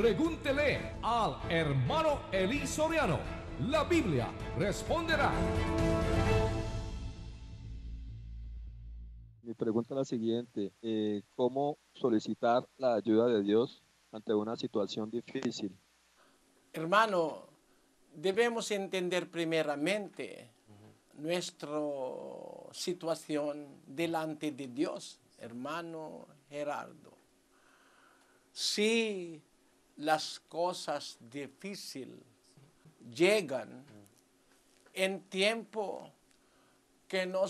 Pregúntele al hermano Elisoriano. Soriano. La Biblia responderá. Mi pregunta es la siguiente. Eh, ¿Cómo solicitar la ayuda de Dios ante una situación difícil? Hermano, debemos entender primeramente nuestra situación delante de Dios, hermano Gerardo. Si las cosas difíciles llegan en tiempo que no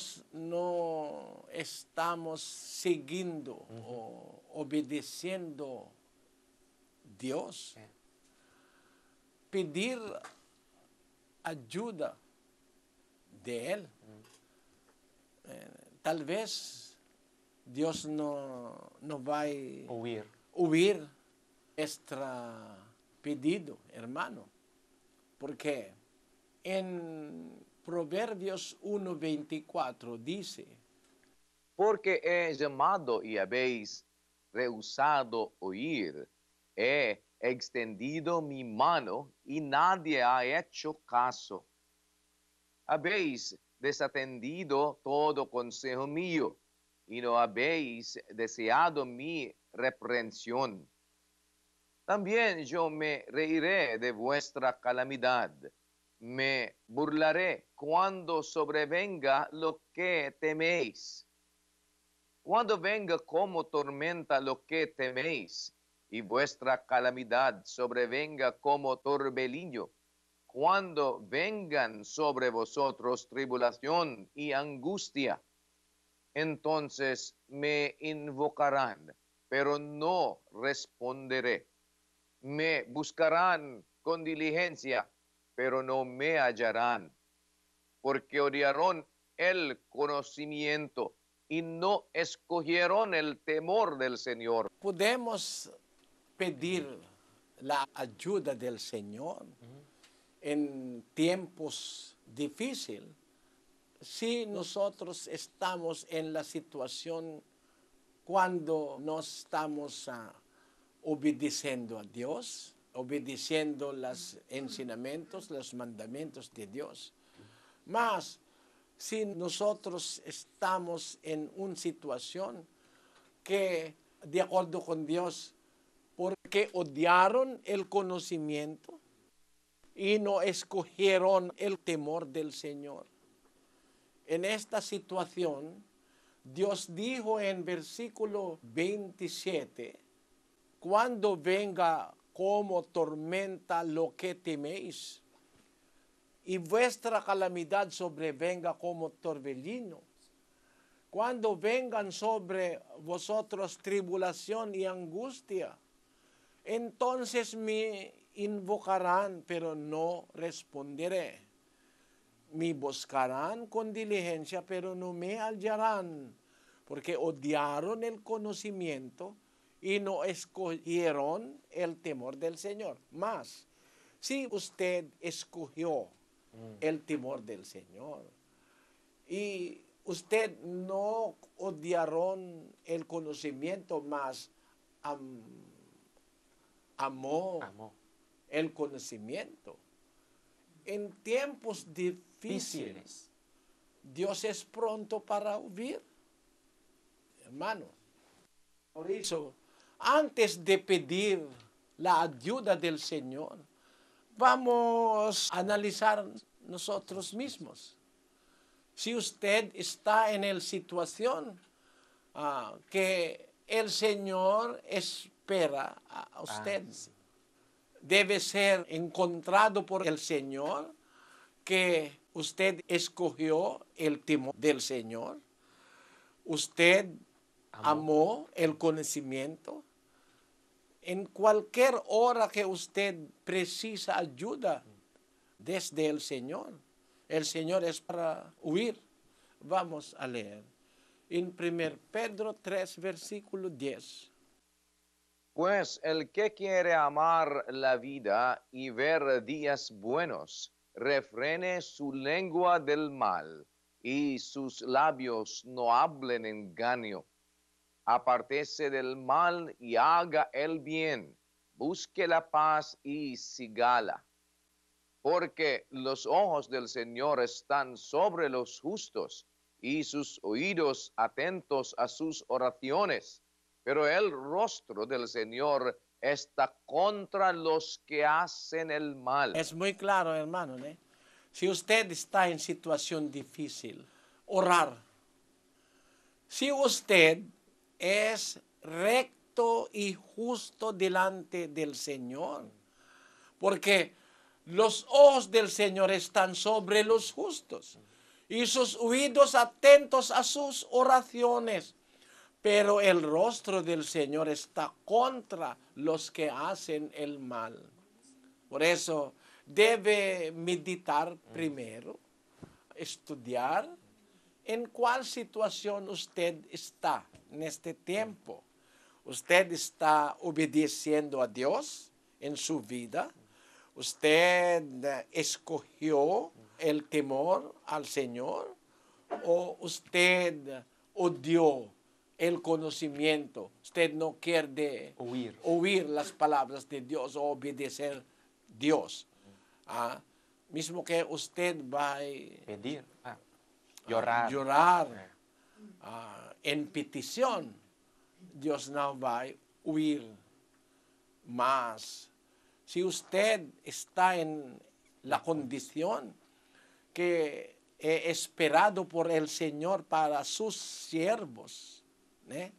estamos siguiendo o obedeciendo Dios. Pedir ayuda de Él. Mm. Eh, tal vez Dios no, va a huir pedido, hermano, porque en Proverbios 1.24 dice, porque he llamado y habéis rehusado oír, he extendido mi mano y nadie ha hecho caso. Habéis desatendido todo consejo mío y no habéis deseado mi reprensión. También yo me reiré de vuestra calamidad, me burlaré cuando sobrevenga lo que teméis. Cuando venga como tormenta lo que teméis, y vuestra calamidad sobrevenga como torbellino, cuando vengan sobre vosotros tribulación y angustia, entonces me invocarán, pero no responderé me buscarán con diligencia, pero no me hallarán, porque odiaron el conocimiento y no escogieron el temor del Señor. Podemos pedir la ayuda del Señor en tiempos difíciles si nosotros estamos en la situación cuando no estamos ah, obedeciendo a Dios, obedeciendo los enseñamientos, los mandamientos de Dios. Mas, si nosotros estamos en una situación que, de acuerdo con Dios, porque odiaron el conocimiento y no escogieron el temor del Señor. En esta situación, Dios dijo en versículo 27, cuando venga como tormenta lo que teméis, y vuestra calamidad sobrevenga como torbellino. Cuando vengan sobre vosotros tribulación y angustia, entonces me invocarán, pero no responderé. Me buscarán con diligencia, pero no me hallarán, porque odiaron el conocimiento y no escogieron el temor del Señor. Más, si usted escogió mm. el temor del Señor y usted no odiaron el conocimiento, más amor amó, el conocimiento. En tiempos difíciles, Dios es pronto para huir, Hermanos, por eso antes de pedir la ayuda del Señor, vamos a analizar nosotros mismos. Si usted está en la situación ah, que el Señor espera a usted, ah, debe ser encontrado por el Señor que usted escogió el temor del Señor, usted amó el conocimiento, en cualquier hora que usted precisa ayuda desde el Señor. El Señor es para huir. Vamos a leer. En 1 Pedro 3, versículo 10. Pues el que quiere amar la vida y ver días buenos, refrene su lengua del mal y sus labios no hablen engaño apartese del mal y haga el bien, busque la paz y sigala. Porque los ojos del Señor están sobre los justos y sus oídos atentos a sus oraciones, pero el rostro del Señor está contra los que hacen el mal. Es muy claro, hermano. ¿eh? Si usted está en situación difícil, orar. Si usted es recto y justo delante del Señor. Porque los ojos del Señor están sobre los justos y sus oídos atentos a sus oraciones. Pero el rostro del Señor está contra los que hacen el mal. Por eso debe meditar primero, estudiar, en cuál situación usted está en este tiempo. Usted está obedeciendo a Dios en su vida. Usted eh, escogió el temor al Señor o usted eh, odió el conocimiento. Usted no quiere oír. las palabras de Dios o obedecer a Dios. ¿Ah? mismo que usted va a pedir. Ah llorar, ah, en petición, Dios no va a huir más. Si usted está en la condición que he esperado por el Señor para sus siervos, ¿eh?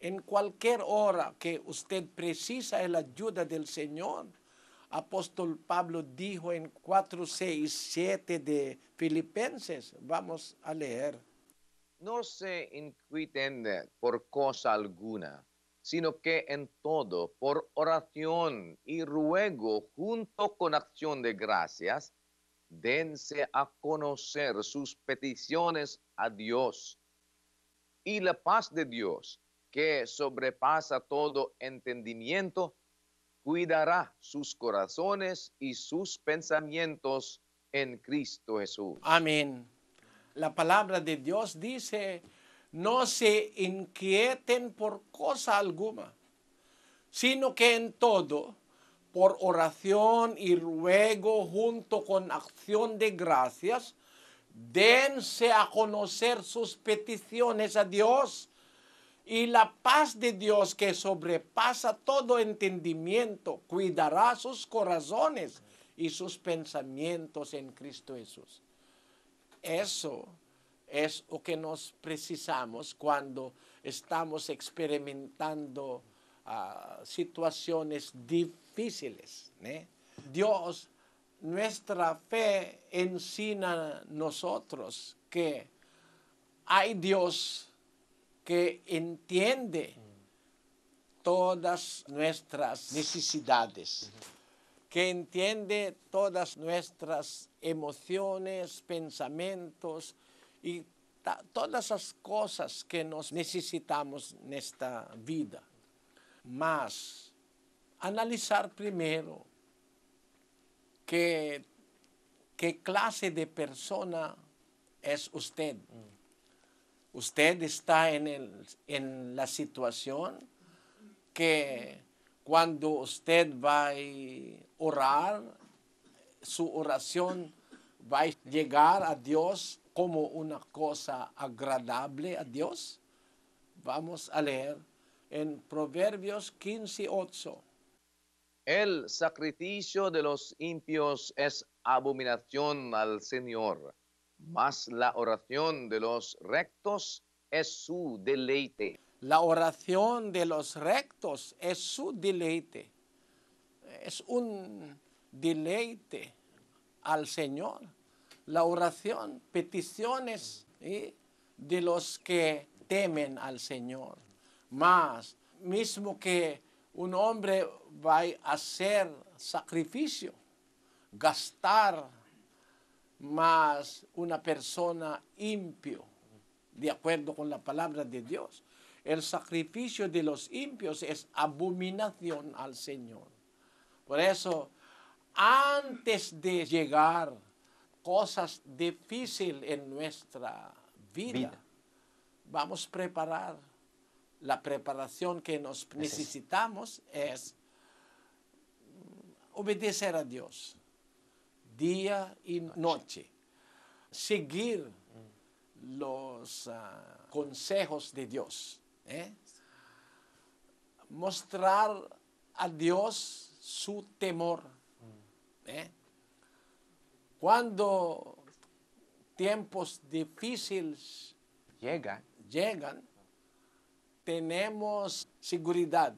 en cualquier hora que usted precisa la ayuda del Señor, apóstol Pablo dijo en 4, 6, 7 de Filipenses. Vamos a leer. No se inquieten por cosa alguna, sino que en todo, por oración y ruego, junto con acción de gracias, dense a conocer sus peticiones a Dios. Y la paz de Dios, que sobrepasa todo entendimiento, cuidará sus corazones y sus pensamientos en Cristo Jesús. Amén. La palabra de Dios dice, no se inquieten por cosa alguna, sino que en todo, por oración y ruego junto con acción de gracias, dense a conocer sus peticiones a Dios y la paz de Dios que sobrepasa todo entendimiento cuidará sus corazones y sus pensamientos en Cristo Jesús. Eso es lo que nos precisamos cuando estamos experimentando ah, situaciones difíciles. ¿eh? Dios, nuestra fe ensina a nosotros que hay Dios que entiende todas nuestras necesidades, que entiende todas nuestras emociones, pensamientos y todas las cosas que nos necesitamos en esta vida. Mas, analizar primero qué clase de persona es usted. Mm. Usted está en, en la situación que cuando usted va a orar, su oración va a llegar a Dios como una cosa agradable a Dios. Vamos a leer en Proverbios 15.8 El sacrificio de los impios es abominación al Señor, mas la oración de los rectos es su deleite. La oración de los rectos es su deleite. Es un deleite al Señor. La oración, peticiones de los que temen al Señor. Más, mismo que un hombre va a hacer sacrificio, gastar más una persona impio, de acuerdo con la palabra de Dios. El sacrificio de los impios es abominación al Señor. Por eso, antes de llegar cosas difíciles en nuestra vida, vida. vamos a preparar. La preparación que nos necesitamos es obedecer a Dios día y noche, seguir los ah, consejos de Dios, ¿eh? mostrar a Dios su temor. Mm. ¿eh? Cuando tiempos difíciles llegan, llegan, tenemos seguridad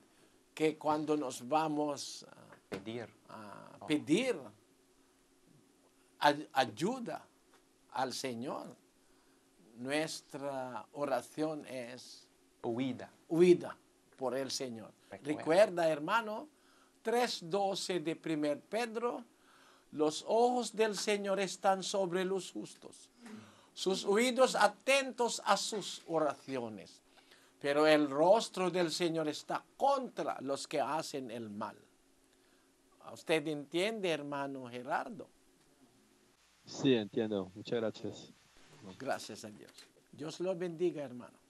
que cuando nos vamos pedir, a pedir ayuda al Señor, nuestra oración es huida. Huida por el Señor. Recuerda, Recuerda hermano, 3.12 de 1 Pedro, los ojos del Señor están sobre los justos, sus oídos atentos a sus oraciones, pero el rostro del Señor está contra los que hacen el mal. ¿Usted entiende, hermano Gerardo? Sí, entiendo. Muchas gracias. Gracias a Dios. Dios los bendiga, hermano.